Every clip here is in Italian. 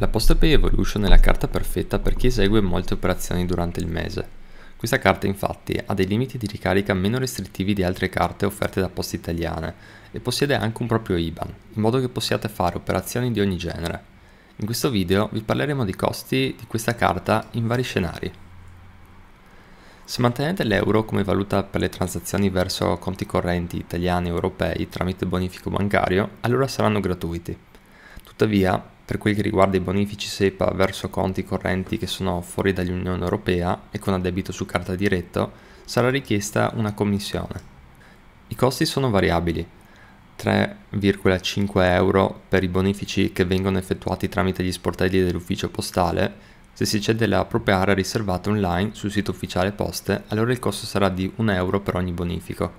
La Postpay Evolution è la carta perfetta per chi esegue molte operazioni durante il mese. Questa carta infatti ha dei limiti di ricarica meno restrittivi di altre carte offerte da poste italiane e possiede anche un proprio IBAN, in modo che possiate fare operazioni di ogni genere. In questo video vi parleremo dei costi di questa carta in vari scenari. Se mantenete l'euro come valuta per le transazioni verso conti correnti italiani e europei tramite bonifico bancario, allora saranno gratuiti. Tuttavia, per quel che riguarda i bonifici SEPA verso conti correnti che sono fuori dall'Unione Europea e con addebito su carta diretto, sarà richiesta una commissione. I costi sono variabili, 3,5 euro per i bonifici che vengono effettuati tramite gli sportelli dell'ufficio postale, se si cede la propria area riservata online sul sito ufficiale poste, allora il costo sarà di 1 euro per ogni bonifico.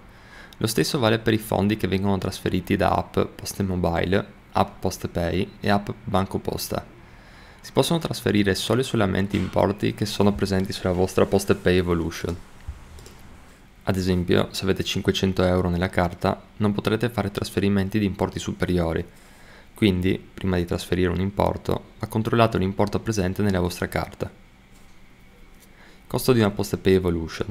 Lo stesso vale per i fondi che vengono trasferiti da app Poste Mobile app PostePay e app Banco Posta. Si possono trasferire solo e solamente importi che sono presenti sulla vostra PostePay Evolution. Ad esempio, se avete 500 euro nella carta, non potrete fare trasferimenti di importi superiori. Quindi, prima di trasferire un importo, ha controllato l'importo presente nella vostra carta. Costo di una PostePay Evolution.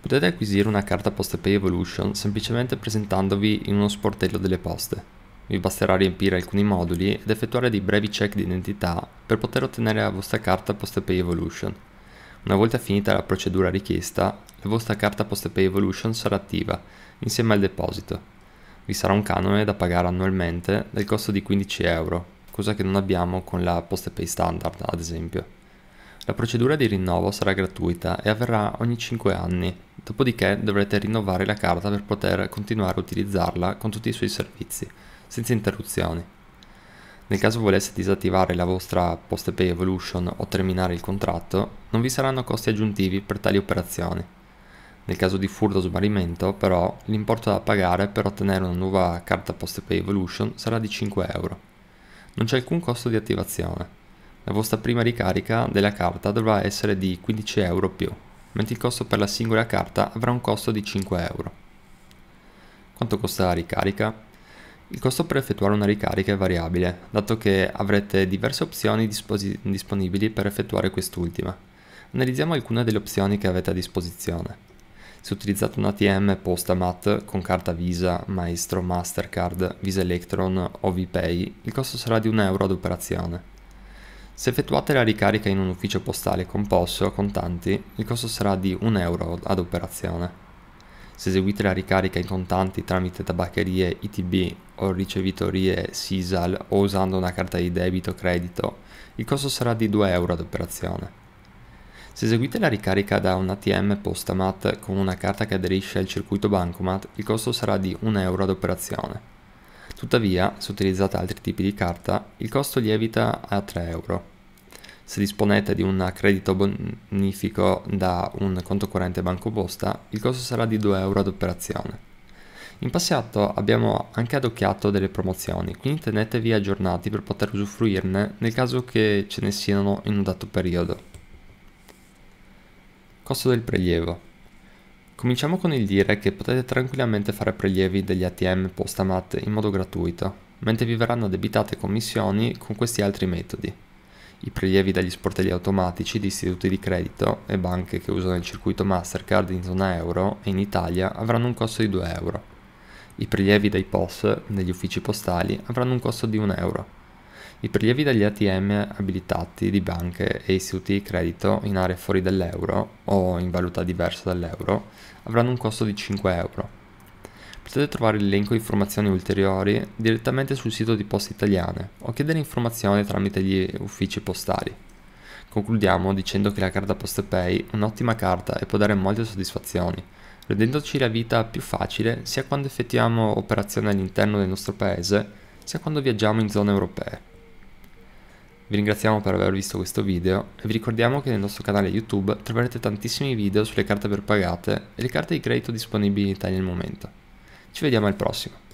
Potete acquisire una carta PostePay Evolution semplicemente presentandovi in uno sportello delle poste. Vi basterà riempire alcuni moduli ed effettuare dei brevi check di identità per poter ottenere la vostra carta PostePay Evolution. Una volta finita la procedura richiesta, la vostra carta PostePay Evolution sarà attiva, insieme al deposito. Vi sarà un canone da pagare annualmente del costo di 15 euro, cosa che non abbiamo con la PostePay Standard, ad esempio. La procedura di rinnovo sarà gratuita e avverrà ogni 5 anni, dopodiché dovrete rinnovare la carta per poter continuare a utilizzarla con tutti i suoi servizi senza interruzioni. Nel caso volesse disattivare la vostra Poste Pay Evolution o terminare il contratto, non vi saranno costi aggiuntivi per tali operazioni. Nel caso di furto o smarrimento, però, l'importo da pagare per ottenere una nuova carta Poste Pay Evolution sarà di 5 euro. Non c'è alcun costo di attivazione. La vostra prima ricarica della carta dovrà essere di 15 euro più, mentre il costo per la singola carta avrà un costo di 5 euro. Quanto costa la ricarica? Il costo per effettuare una ricarica è variabile, dato che avrete diverse opzioni disponibili per effettuare quest'ultima. Analizziamo alcune delle opzioni che avete a disposizione. Se utilizzate un ATM Postamat con carta Visa, Maestro, Mastercard, Visa Electron o VPay, il costo sarà di 1 euro ad operazione. Se effettuate la ricarica in un ufficio postale con POS o contanti, il costo sarà di 1 euro ad operazione se eseguite la ricarica in contanti tramite tabaccherie ITB o ricevitorie SISAL o usando una carta di debito o credito, il costo sarà di 2 euro ad operazione. Se eseguite la ricarica da un ATM Postamat con una carta che aderisce al circuito Bancomat, il costo sarà di 1 euro ad operazione. Tuttavia, se utilizzate altri tipi di carta, il costo lievita a 3 euro. Se disponete di un credito bonifico da un conto corrente banco BancoPosta, il costo sarà di 2 euro ad operazione. In passato abbiamo anche adocchiato delle promozioni, quindi tenetevi aggiornati per poter usufruirne nel caso che ce ne siano in un dato periodo. Costo del prelievo. Cominciamo con il dire che potete tranquillamente fare prelievi degli ATM Postamat in modo gratuito, mentre vi verranno debitate commissioni con questi altri metodi i prelievi dagli sportelli automatici di istituti di credito e banche che usano il circuito Mastercard in zona euro e in Italia avranno un costo di 2 euro. I prelievi dai POS negli uffici postali avranno un costo di 1 euro. I prelievi dagli ATM abilitati di banche e istituti di credito in aree fuori dall'euro o in valuta diversa dall'euro avranno un costo di 5 euro. Potete trovare l'elenco di informazioni ulteriori direttamente sul sito di Poste Italiane o chiedere informazioni tramite gli uffici postali. Concludiamo dicendo che la carta PostePay è un'ottima carta e può dare molte soddisfazioni, rendendoci la vita più facile sia quando effettuiamo operazioni all'interno del nostro paese, sia quando viaggiamo in zone europee. Vi ringraziamo per aver visto questo video e vi ricordiamo che nel nostro canale YouTube troverete tantissimi video sulle carte prepagate e le carte di credito disponibili in Italia al momento. Ci vediamo al prossimo.